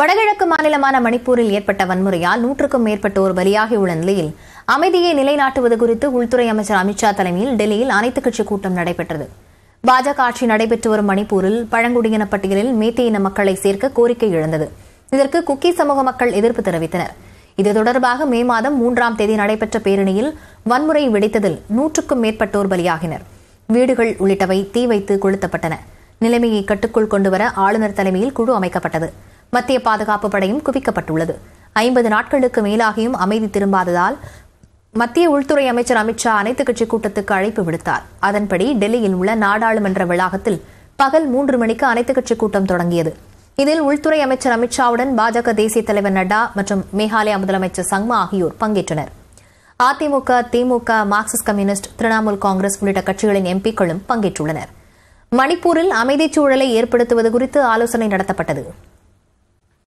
வடகிழக்கு மாநிலமான மணிப்பூரில் ஏற்பட்ட வன்முறையால் நூற்றுக்கும் மேற்பட்டோர் பலியாகியுள்ள நிலையில் அமைதியை நிலைநாட்டுவது குறித்து உள்துறை அமைச்சர் அமித்ஷா தலைமையில் டெல்லியில் அனைத்துக் கட்சி கூட்டம் நடைபெற்றது பாஜக ஆட்சி நடைபெற்று வரும் மணிப்பூரில் பழங்குடியின பட்டியலில் மேத்தே இன மக்களை சேர்க்க கோரிக்கை எழுந்தது இதற்கு குக்கி சமூக மக்கள் எதிர்ப்பு தெரிவித்தனர் இது தொடர்பாக மே மாதம் மூன்றாம் தேதி நடைபெற்ற பேரணியில் வன்முறை வெடித்ததில் நூற்றுக்கும் மேற்பட்டோர் பலியாகினர் வீடுகள் உள்ளிட்டவை தீ வைத்து கொளுத்தப்பட்டன நிலைமையை கட்டுக்குள் கொண்டுவர ஆளுநர் தலைமையில் குழு அமைக்கப்பட்டது மத்திய பாதுகாப்பு படையும் குவிக்கப்பட்டுள்ளது ஐம்பது நாட்களுக்கு மேலாகியும் அமைதி திரும்பாததால் மத்திய உள்துறை அமைச்சர் அமித்ஷா அனைத்து கட்சி கூட்டத்துக்கு அழைப்பு விடுத்தார் அதன்படி டெல்லியில் உள்ள நாடாளுமன்ற வளாகத்தில் பகல் மூன்று மணிக்கு அனைத்து கட்சி கூட்டம் தொடங்கியது இதில் உள்துறை அமைச்சர் அமித்ஷாவுடன் பாஜக தேசிய தலைவர் நட்டா மற்றும் மேகாலயா முதலமைச்சர் சங்மா ஆகியோர் பங்கேற்றனர் அதிமுக திமுக மார்க்சிஸ்ட் கம்யூனிஸ்ட் திரிணாமுல் காங்கிரஸ் உள்ளிட்ட கட்சிகளின் எம்பிக்களும் பங்கேற்றுள்ளனர் மணிப்பூரில் அமைதிச் சூழலை ஏற்படுத்துவது குறித்து ஆலோசனை நடத்தப்பட்டது